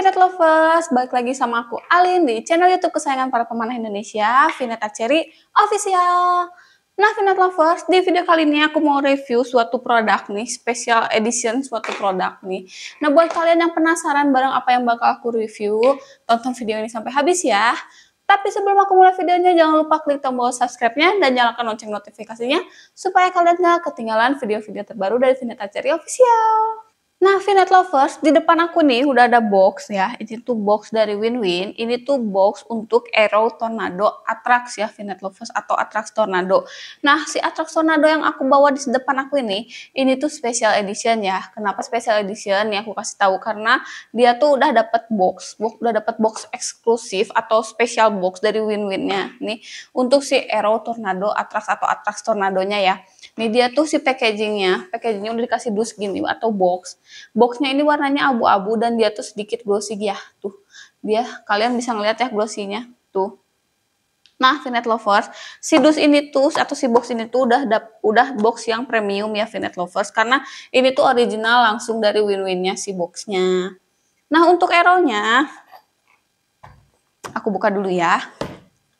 Vinet Lovers, balik lagi sama aku Alin di channel YouTube kesayangan para pemanah Indonesia, Vinet Cherry Official. Nah, Vinet Lovers, di video kali ini aku mau review suatu produk nih, special edition suatu produk nih. Nah, buat kalian yang penasaran barang apa yang bakal aku review, tonton video ini sampai habis ya. Tapi sebelum aku mulai videonya, jangan lupa klik tombol subscribe-nya dan nyalakan lonceng notifikasinya supaya kalian gak ketinggalan video-video terbaru dari Vinet Cherry Official. Nah, Vinet Lovers, di depan aku nih udah ada box ya. Ini tuh box dari Win-Win. Ini tuh box untuk Arrow Tornado Atrax ya, Vinet Lovers atau Atrax Tornado. Nah, si Atrax Tornado yang aku bawa di depan aku ini, ini tuh special edition ya. Kenapa special edition? Ya aku kasih tahu karena dia tuh udah dapat box, box udah dapat box eksklusif atau special box dari win Nih, untuk si Arrow Tornado Atrax atau Atrax Tornadonya ya. Ini dia tuh si packagingnya, packagingnya udah dikasih dus gini atau box. Boxnya ini warnanya abu-abu dan dia tuh sedikit glossy ya tuh. Dia kalian bisa ngeliat ya glossinya tuh. Nah, Finet Lovers, si dus ini tuh atau si box ini tuh udah udah box yang premium ya Finet Lovers karena ini tuh original langsung dari Win-Winnya si boxnya. Nah, untuk eronya aku buka dulu ya.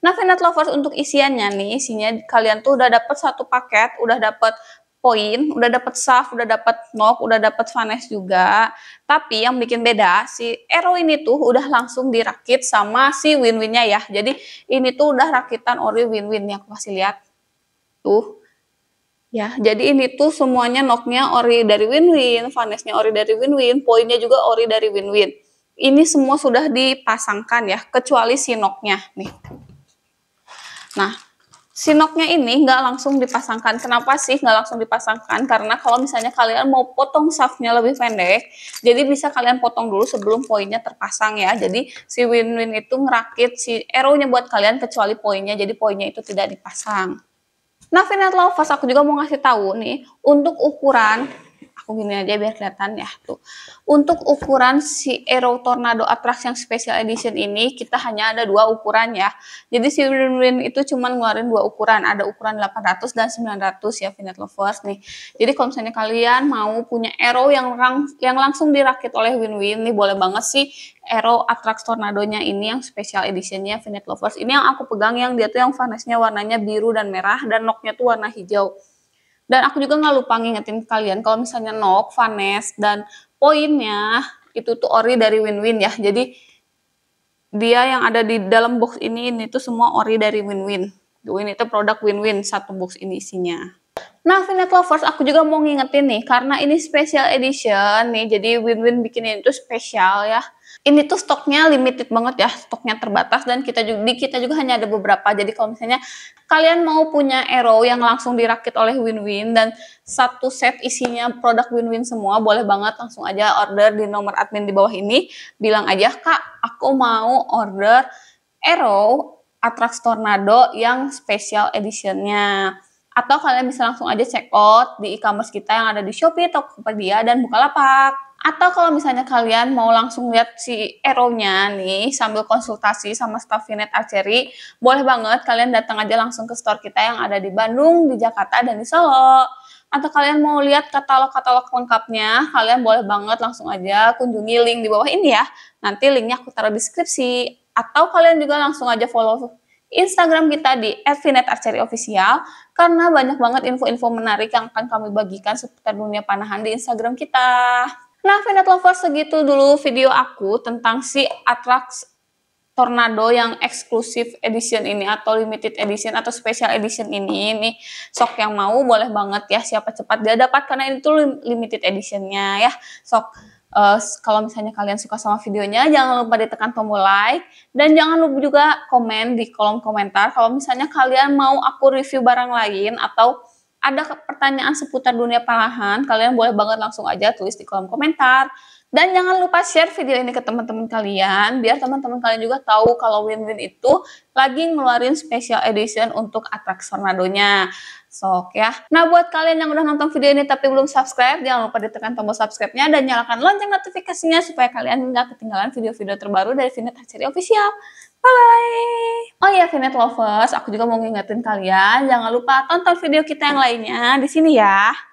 Nah, fanat Lovers untuk isiannya nih, isinya kalian tuh udah dapat satu paket, udah dapat poin, udah dapat saf, udah dapat nok, udah dapat vanes juga. Tapi yang bikin beda si Ero ini tuh udah langsung dirakit sama si win-winnya ya. Jadi ini tuh udah rakitan ori win-win yang aku kasih lihat. Tuh. Ya, jadi ini tuh semuanya noknya ori dari win-win, vanesnya ori dari win-win, poinnya juga ori dari win-win. Ini semua sudah dipasangkan ya, kecuali si noknya. nih. Nah, sinoknya ini nggak langsung dipasangkan. Kenapa sih nggak langsung dipasangkan? Karena kalau misalnya kalian mau potong shaftnya lebih pendek, jadi bisa kalian potong dulu sebelum poinnya terpasang ya. Jadi si win-win itu ngerakit si arrownya buat kalian kecuali poinnya, jadi poinnya itu tidak dipasang. Nah, Finet Lovers, aku juga mau ngasih tahu nih, untuk ukuran aku gini aja biar kelihatan ya tuh. Untuk ukuran si Aero Tornado Attract yang special edition ini kita hanya ada dua ukuran ya. Jadi si Win-Win itu cuma ngeluarin dua ukuran, ada ukuran 800 dan 900 ya Vinet Lovers nih. Jadi kalau misalnya kalian mau punya Aero yang lang yang langsung dirakit oleh Win-Win nih boleh banget sih Aero Tornado Tornadonya ini yang special editionnya Vinet Lovers. Ini yang aku pegang yang dia tuh yang fanesnya warnanya biru dan merah dan noknya tuh warna hijau. Dan aku juga nggak lupa ngingetin kalian kalau misalnya Nok, Vanes, dan poinnya itu tuh ori dari win-win ya. Jadi dia yang ada di dalam box ini ini tuh semua ori dari win-win. Win itu produk win-win satu box ini isinya. Nah, Finet Lovers, aku juga mau ngingetin nih, karena ini special edition nih, jadi Win-Win ini itu spesial ya. Ini tuh stoknya limited banget ya, stoknya terbatas dan kita juga di kita juga hanya ada beberapa. Jadi kalau misalnya kalian mau punya arrow yang langsung dirakit oleh Win-Win dan satu set isinya produk Win-Win semua, boleh banget langsung aja order di nomor admin di bawah ini. Bilang aja, "Kak, aku mau order arrow Atrax Tornado yang special editionnya atau kalian bisa langsung aja check out di e-commerce kita yang ada di Shopee, Tokopedia, dan Bukalapak. Atau kalau misalnya kalian mau langsung lihat si Ero-nya nih sambil konsultasi sama staff Vinet Archery, boleh banget kalian datang aja langsung ke store kita yang ada di Bandung, di Jakarta, dan di Solo. Atau kalian mau lihat katalog-katalog lengkapnya, kalian boleh banget langsung aja kunjungi link di bawah ini ya. Nanti linknya aku taruh di deskripsi. Atau kalian juga langsung aja follow Instagram kita di @finetarcheryofficial karena banyak banget info-info menarik yang akan kami bagikan seputar dunia panahan di Instagram kita. Nah, Finet Lovers segitu dulu video aku tentang si Atrax Tornado yang eksklusif edition ini atau limited edition atau special edition ini ini sok yang mau boleh banget ya siapa cepat dia dapat karena itu limited editionnya ya sok uh, kalau misalnya kalian suka sama videonya jangan lupa ditekan tombol like dan jangan lupa juga komen di kolom komentar kalau misalnya kalian mau aku review barang lain atau ada pertanyaan seputar dunia panahan kalian boleh banget langsung aja tulis di kolom komentar dan jangan lupa share video ini ke teman-teman kalian biar teman-teman kalian juga tahu kalau Win-Win itu lagi ngeluarin special edition untuk atraksi Tornadonya. nya sok ya. Nah buat kalian yang udah nonton video ini tapi belum subscribe, jangan lupa ditekan tombol subscribe-nya dan nyalakan lonceng notifikasinya supaya kalian nggak ketinggalan video-video terbaru dari Vinet Archery Official. Bye-bye! Oh iya Vinet Lovers, aku juga mau ngingetin kalian, jangan lupa tonton video kita yang lainnya di sini ya.